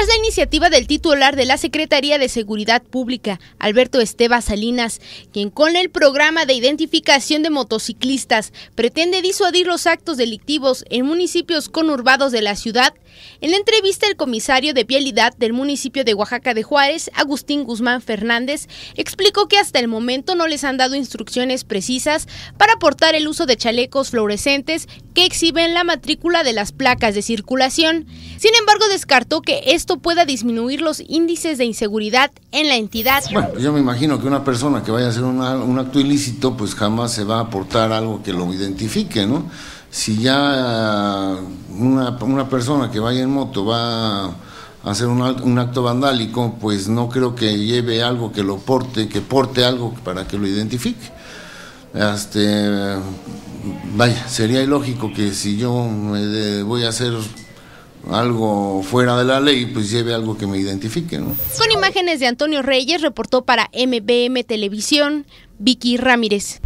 Tras la iniciativa del titular de la Secretaría de Seguridad Pública, Alberto Esteba Salinas, quien con el programa de identificación de motociclistas pretende disuadir los actos delictivos en municipios conurbados de la ciudad, en la entrevista el comisario de Vialidad del municipio de Oaxaca de Juárez, Agustín Guzmán Fernández, explicó que hasta el momento no les han dado instrucciones precisas para aportar el uso de chalecos fluorescentes que exhiben la matrícula de las placas de circulación. Sin embargo, descartó que esto pueda disminuir los índices de inseguridad en la entidad. Bueno, yo me imagino que una persona que vaya a hacer un acto ilícito, pues jamás se va a aportar algo que lo identifique, ¿no? Si ya eh, una, persona que vaya en moto va a hacer un, acto vandálico, pues no creo que lleve algo que lo porte, que porte algo para que lo identifique. Este, vaya, sería ilógico que si yo me voy a hacer algo fuera de la ley, pues lleve algo que me identifique. ¿no? Con imágenes de Antonio Reyes, reportó para MBM Televisión, Vicky Ramírez.